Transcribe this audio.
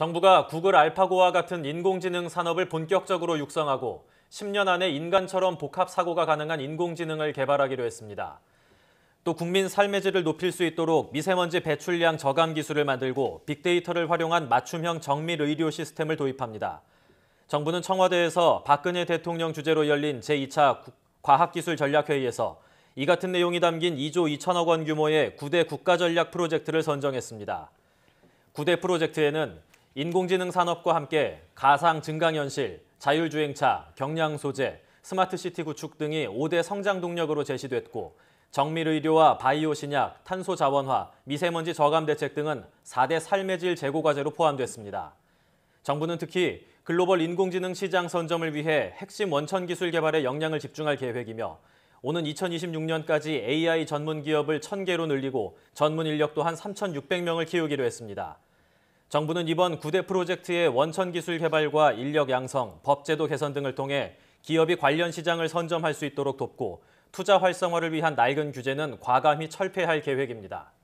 정부가 구글 알파고와 같은 인공지능 산업을 본격적으로 육성하고 10년 안에 인간처럼 복합 사고가 가능한 인공지능을 개발하기로 했습니다. 또 국민 삶의 질을 높일 수 있도록 미세먼지 배출량 저감 기술을 만들고 빅데이터를 활용한 맞춤형 정밀 의료 시스템을 도입합니다. 정부는 청와대에서 박근혜 대통령 주재로 열린 제2차 과학기술 전략회의에서 이 같은 내용이 담긴 2조 2천억 원 규모의 9대 국가전략 프로젝트를 선정했습니다. 9대 프로젝트에는 인공지능 산업과 함께 가상 증강현실, 자율주행차, 경량 소재, 스마트시티 구축 등이 5대 성장 동력으로 제시됐고 정밀의료와 바이오 신약, 탄소 자원화, 미세먼지 저감 대책 등은 4대 삶의 질재고 과제로 포함됐습니다. 정부는 특히 글로벌 인공지능 시장 선점을 위해 핵심 원천 기술 개발에 역량을 집중할 계획이며 오는 2026년까지 AI 전문 기업을 1,000개로 늘리고 전문 인력 또한 3,600명을 키우기로 했습니다. 정부는 이번 9대 프로젝트의 원천 기술 개발과 인력 양성, 법제도 개선 등을 통해 기업이 관련 시장을 선점할 수 있도록 돕고 투자 활성화를 위한 낡은 규제는 과감히 철폐할 계획입니다.